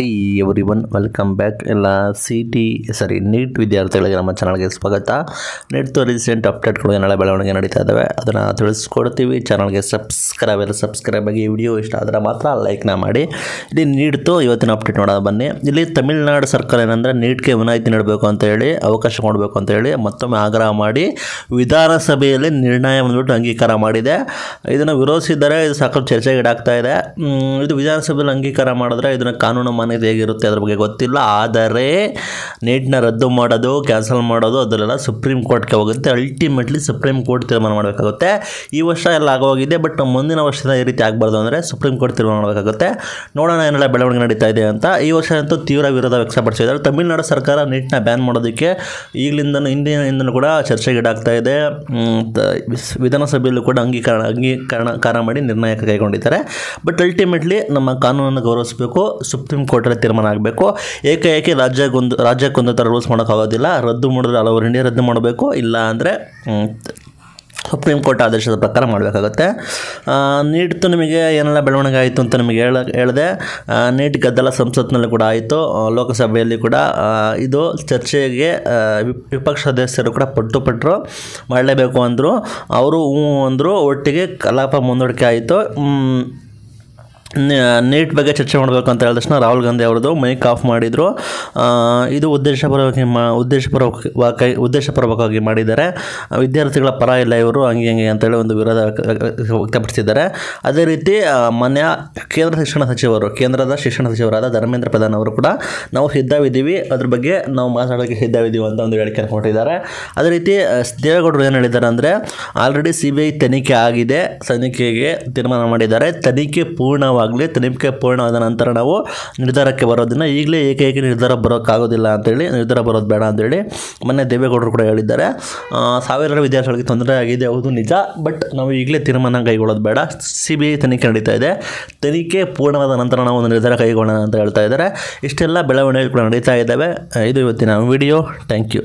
Bye. Everyone welcome back ಎಲ್ಲ C T sorry NEET ವಿದ್ಯಾರ್ಥಿಗಳಿಗೆ ನಮ್ಮ ಚಾನಲ್ಗೆ ಸ್ವಾಗತ ತೋ ರೀಸೆಂಟ್ ಅಪ್ಡೇಟ್ಗಳು ಏನೆಲ್ಲ ಬೆಳವಣಿಗೆ ನಡೀತಾ ಇದ್ದಾವೆ ಅದನ್ನು ತಿಳಿಸ್ಕೊಡ್ತೀವಿ ಚಾನಲ್ಗೆ ಸಬ್ಸ್ಕ್ರೈಬ್ ಎಲ್ಲ ಸಬ್ಸ್ಕ್ರೈಬ್ ಆಗಿ ವಿಡಿಯೋ ಇಷ್ಟ ಆದರೆ ಮಾತ್ರ ಲೈಕ್ನ ಮಾಡಿ ಇಲ್ಲಿ ನೀಡ್ತು ಇವತ್ತಿನ ಅಪ್ಡೇಟ್ ನೋಡೋದು ಬನ್ನಿ ಇಲ್ಲಿ ತಮಿಳ್ನಾಡು ಸರ್ಕಾರ ಏನಂದರೆ ನೀಟ್ಗೆ ವಿನಾಯಿತಿ ನೀಡಬೇಕು ಅಂತ ಹೇಳಿ ಅವಕಾಶ ಕೊಡಬೇಕು ಅಂತ ಹೇಳಿ ಮತ್ತೊಮ್ಮೆ ಆಗ್ರಹ ಮಾಡಿ ವಿಧಾನಸಭೆಯಲ್ಲಿ ನಿರ್ಣಯ ಬಂದ್ಬಿಟ್ಟು ಅಂಗೀಕಾರ ಮಾಡಿದೆ ಇದನ್ನು ವಿರೋಧಿಸಿದರೆ ಇದು ಸಾಕಷ್ಟು ಚರ್ಚೆಗೀಡಾಗ್ತಾ ಇದೆ ಇದು ವಿಧಾನಸಭೆಯಲ್ಲಿ ಅಂಗೀಕಾರ ಮಾಡಿದ್ರೆ ಇದನ್ನು ಕಾನೂನು ಮಾನ್ಯತೆ ಇರುತ್ತೆ ಅದ್ರ ಬಗ್ಗೆ ಗೊತ್ತಿಲ್ಲ ಆದರೆ ನೀಟ್ನ ರದ್ದು ಮಾಡೋದು ಕ್ಯಾನ್ಸಲ್ ಮಾಡೋದು ಅದನ್ನೆಲ್ಲ ಸುಪ್ರೀಂ ಕೋರ್ಟ್ಗೆ ಹೋಗುತ್ತೆ ಅಲ್ಟಿಮೇಟ್ಲಿ ಸುಪ್ರೀಂ ಕೋರ್ಟ್ ತೀರ್ಮಾನ ಮಾಡಬೇಕಾಗುತ್ತೆ ಈ ವರ್ಷ ಎಲ್ಲ ಆಗೋಗಿದೆ ಬಟ್ ಮುಂದಿನ ವರ್ಷದ ಈ ರೀತಿ ಆಗಬಾರ್ದು ಅಂದರೆ ಸುಪ್ರೀಂ ಕೋರ್ಟ್ ತೀರ್ಮಾನ ಮಾಡಬೇಕಾಗುತ್ತೆ ನೋಡೋಣ ಏನೆಲ್ಲ ಬೆಳವಣಿಗೆ ನಡೀತಾ ಇದೆ ಅಂತ ಈ ವರ್ಷ ಅಂತೂ ತೀವ್ರ ವಿರೋಧ ವ್ಯಕ್ತಪಡಿಸಿದ್ದಾರೆ ತಮಿಳುನಾಡು ಸರ್ಕಾರ ನೀಟ್ನ ಬ್ಯಾನ್ ಮಾಡೋದಕ್ಕೆ ಈಗಲಿಂದ ಹಿಂದಿನಿಂದಲೂ ಕೂಡ ಚರ್ಚೆಗೀಡಾಗ್ತಾ ಇದೆ ವಿಧಾನಸಭೆಯಲ್ಲೂ ಕೂಡ ಅಂಗೀಕರಣ ಅಂಗೀಕರಣ ಮಾಡಿ ನಿರ್ಣಾಯಕ ಕೈಗೊಂಡಿದ್ದಾರೆ ಬಟ್ ಅಲ್ಟಿಮೇಟ್ಲಿ ನಮ್ಮ ಕಾನೂನನ್ನು ಗೌರವಿಸಬೇಕು ಸುಪ್ರೀಂ ಕೋರ್ಟಲ್ಲಿ ತೀರ್ಮಾನ ಆಗಬೇಕು ಏಕೆ ರಾಜ್ಯಕ್ಕೊಂದು ರಾಜ್ಯಕ್ಕೊಂದು ಥರ ರೂಲ್ಸ್ ಮಾಡೋಕ್ಕಾಗೋದಿಲ್ಲ ರದ್ದು ಮಾಡಿದ್ರೆ ಹಲವಾರು ಇಂಡಿಯಾ ರದ್ದು ಮಾಡಬೇಕು ಇಲ್ಲ ಅಂದರೆ ಸುಪ್ರೀಂ ಕೋರ್ಟ್ ಆದೇಶದ ಪ್ರಕಾರ ಮಾಡಬೇಕಾಗುತ್ತೆ ನೀಟ್ತು ನಿಮಗೆ ಏನೆಲ್ಲ ಬೆಳವಣಿಗೆ ಆಯಿತು ಅಂತ ನಿಮಗೆ ಹೇಳ ಹೇಳಿದೆ ನೀಟ್ ಗದ್ದಲ ಸಂಸತ್ನಲ್ಲಿ ಕೂಡ ಆಯಿತು ಲೋಕಸಭೆಯಲ್ಲಿ ಕೂಡ ಇದು ಚರ್ಚೆಗೆ ವಿಪಕ್ಷ ಸದಸ್ಯರು ಕೂಡ ಪಟ್ಟು ಪಟ್ಟರು ಮಾಡಲೇಬೇಕು ಅಂದರು ಅವರು ಹ್ಞೂ ಅಂದರು ಒಟ್ಟಿಗೆ ಕಲಾಪ ಮುಂದೂಡಿಕೆ ಆಯಿತು ನೀಟ್ ಬಗ್ಗೆ ಚರ್ಚೆ ಮಾಡಬೇಕು ಅಂತ ಹೇಳಿದ ತಕ್ಷಣ ರಾಹುಲ್ ಗಾಂಧಿ ಅವರದು ಮೈಕ್ ಆಫ್ ಮಾಡಿದರು ಇದು ಉದ್ದೇಶಪರವಾಗಿ ಮಾ ಉದ್ದೇಶಪೂರ್ವಕ ಉದ್ದೇಶಪೂರ್ವಕವಾಗಿ ಮಾಡಿದ್ದಾರೆ ವಿದ್ಯಾರ್ಥಿಗಳ ಪರ ಇಲ್ಲ ಇವರು ಹಂಗೆ ಹಂಗೆ ಅಂತೇಳಿ ಒಂದು ವಿರೋಧ ವ್ಯಕ್ತಪಡಿಸಿದ್ದಾರೆ ಅದೇ ರೀತಿ ಮನೆಯ ಕೇಂದ್ರ ಶಿಕ್ಷಣ ಸಚಿವರು ಕೇಂದ್ರದ ಶಿಕ್ಷಣ ಸಚಿವರಾದ ಧರ್ಮೇಂದ್ರ ಪ್ರಧಾನ್ ಅವರು ಕೂಡ ನಾವು ಸಿದ್ಧವಿದ್ದೀವಿ ಅದ್ರ ಬಗ್ಗೆ ನಾವು ಮಾತಾಡೋಕ್ಕೆ ಸಿದ್ಧವಿದ್ದೀವಿ ಅಂತ ಒಂದು ಹೇಳಿಕೆಯನ್ನು ಕೊಟ್ಟಿದ್ದಾರೆ ಅದೇ ರೀತಿ ದೇವೇಗೌಡರು ಏನು ಹೇಳಿದ್ದಾರೆ ಅಂದರೆ ಆಲ್ರೆಡಿ ಸಿ ಬಿ ಐ ತನಿಖೆ ಆಗಿದೆ ತನಿಖೆಗೆ ತೀರ್ಮಾನ ಮಾಡಿದ್ದಾರೆ ತನಿಖೆ ಪೂರ್ಣವಾಗಿ ಪೂರ್ಣವಾಗಲಿ ತನಿಖೆ ಪೂರ್ಣವಾದ ನಂತರ ನಾವು ನಿರ್ಧಾರಕ್ಕೆ ಬರೋದನ್ನು ಈಗಲೇ ಏಕೈಕ ನಿರ್ಧಾರ ಬರೋಕ್ಕಾಗೋದಿಲ್ಲ ಅಂತೇಳಿ ನಿರ್ಧಾರ ಬರೋದು ಬೇಡ ಅಂತೇಳಿ ಮೊನ್ನೆ ದೇವೇಗೌಡರು ಕೂಡ ಹೇಳಿದ್ದಾರೆ ಸಾವಿರಾರು ವಿದ್ಯಾರ್ಥಿಗಳಿಗೆ ತೊಂದರೆ ಆಗಿದೆ ಹೌದು ನಿಜ ಬಟ್ ನಾವು ಈಗಲೇ ತೀರ್ಮಾನ ಕೈಗೊಳ್ಳೋದು ಬೇಡ ಸಿ ಬಿ ಐ ತನಿಖೆ ನಡೀತಾ ಇದೆ ತನಿಖೆ ಪೂರ್ಣವಾದ ನಂತರ ನಾವು ಒಂದು ನಿರ್ಧಾರ ಕೈಗೊಳ್ಳೋಣ ಅಂತ ಹೇಳ್ತಾ ಇದ್ದಾರೆ ಇಷ್ಟೆಲ್ಲ ಬೆಳವಣಿಗೆಗಳು ಕೂಡ ನಡೀತಾ ಇದ್ದಾವೆ ಇದು ಇವತ್ತಿನ ವಿಡಿಯೋ ಥ್ಯಾಂಕ್ ಯು